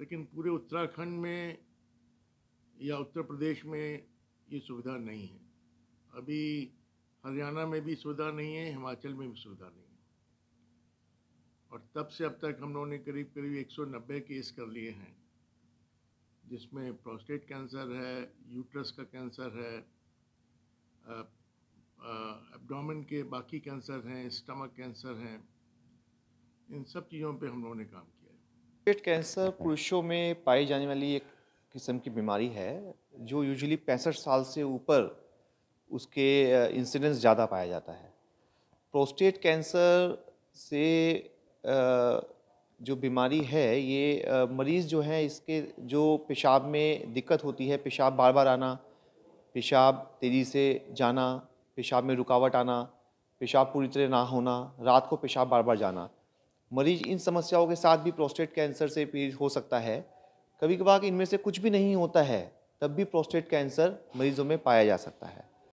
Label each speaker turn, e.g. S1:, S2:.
S1: लेकिन पूरे उत्तराखंड में या उत्तर प्रदेश में ये सुविधा नहीं है अभी हरियाणा में भी सुविधा नहीं है हिमाचल में भी सुविधा नहीं है और तब से अब तक हम लोगों ने करीब करीब 190 केस कर लिए हैं जिसमें प्रोस्टेट कैंसर है यूट्रस का कैंसर है एब्डोमेन के बाकी कैंसर हैं स्टमक कैंसर हैं इन सब चीज़ों पे हम लोगों ने काम किया
S2: प्रोस्टेट कैंसर पुरुषों में पाई जाने वाली एक किस्म की बीमारी है जो यूजुअली पैंसठ साल से ऊपर उसके इंसिडेंस ज़्यादा पाया जाता है प्रोस्टेट कैंसर से जो बीमारी है ये मरीज़ जो है इसके जो पेशाब में दिक्कत होती है पेशाब बार बार आना पेशाब तेज़ी से जाना पेशाब में रुकावट आना पेशाब पूरी तरह ना होना रात को पेशाब बार बार जाना मरीज इन समस्याओं के साथ भी प्रोस्टेट कैंसर से पीड़ित हो सकता है कभी कभार इनमें से कुछ भी नहीं होता है तब भी प्रोस्टेट कैंसर मरीजों में पाया जा सकता है